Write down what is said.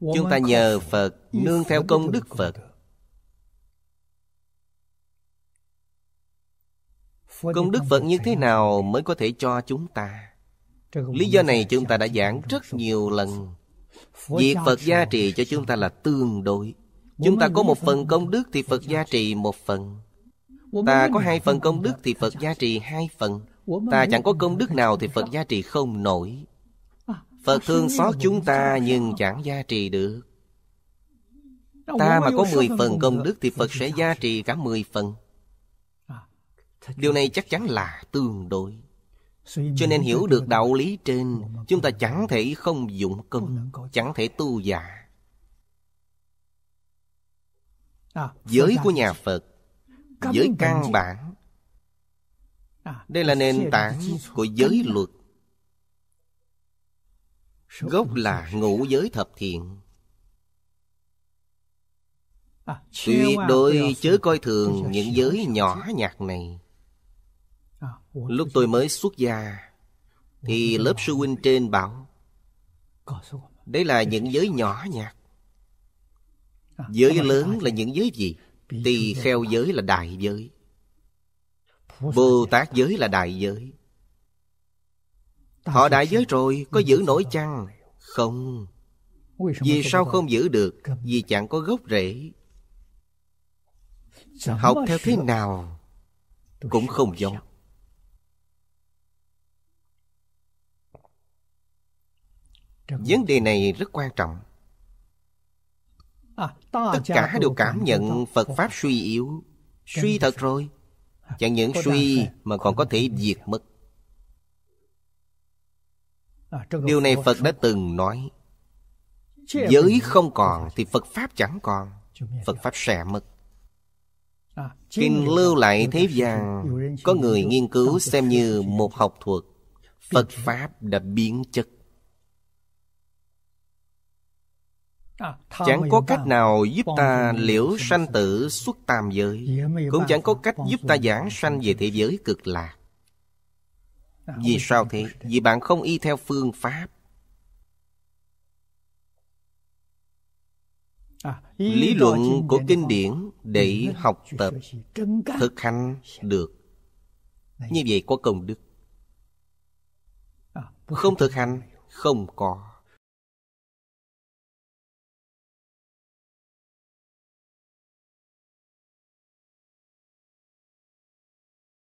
chúng ta nhờ phật nương theo công đức phật công đức phật như thế nào mới có thể cho chúng ta lý do này chúng ta đã giảng rất nhiều lần việc phật gia trì cho chúng ta là tương đối chúng ta có một phần công đức thì phật gia trì một phần ta có hai phần công đức thì phật gia trì hai phần ta chẳng có công đức nào thì phật gia trì không nổi Phật thương xót chúng ta nhưng chẳng gia trì được Ta mà có 10 phần công đức thì Phật sẽ gia trì cả 10 phần à, Điều này chắc chắn là tương đối Cho nên hiểu được đạo lý trên Chúng ta chẳng thể không dụng công Chẳng thể tu giả à, Giới của nhà Phật Giới căn bản à, Đây là nền tảng của giới luật Gốc là ngũ giới thập thiện à, Tuyệt à, đối chớ coi thường những giới nhỏ nhặt này à, Lúc tôi mới xuất gia Thì lớp sư huynh trên bảo Đấy là những giới nhỏ nhặt Giới lớn là những giới gì? Tỳ kheo giới là đại giới Bồ Tát giới là đại giới Họ đã giới rồi có giữ nổi chăng Không Vì sao không giữ được Vì chẳng có gốc rễ Học theo thế nào Cũng không giống Vấn đề này rất quan trọng Tất cả đều cảm nhận Phật Pháp suy yếu Suy thật rồi Chẳng những suy mà còn có thể diệt mất điều này phật đã từng nói giới không còn thì phật pháp chẳng còn phật pháp sẽ mất à, kinh lưu lại thế gian có người nghiên cứu xem như một học thuật phật pháp đã biến chất à, Chẳng có cách nào giúp ta liễu sanh tử xuất tam giới Cũng chẳng có cách giúp ta giảng sanh về thế giới cực lạc vì sao thế? Vì bạn không y theo phương pháp à, Lý luận của kinh điển để học tập Thực hành được Như vậy có công đức à, Không thực hành không có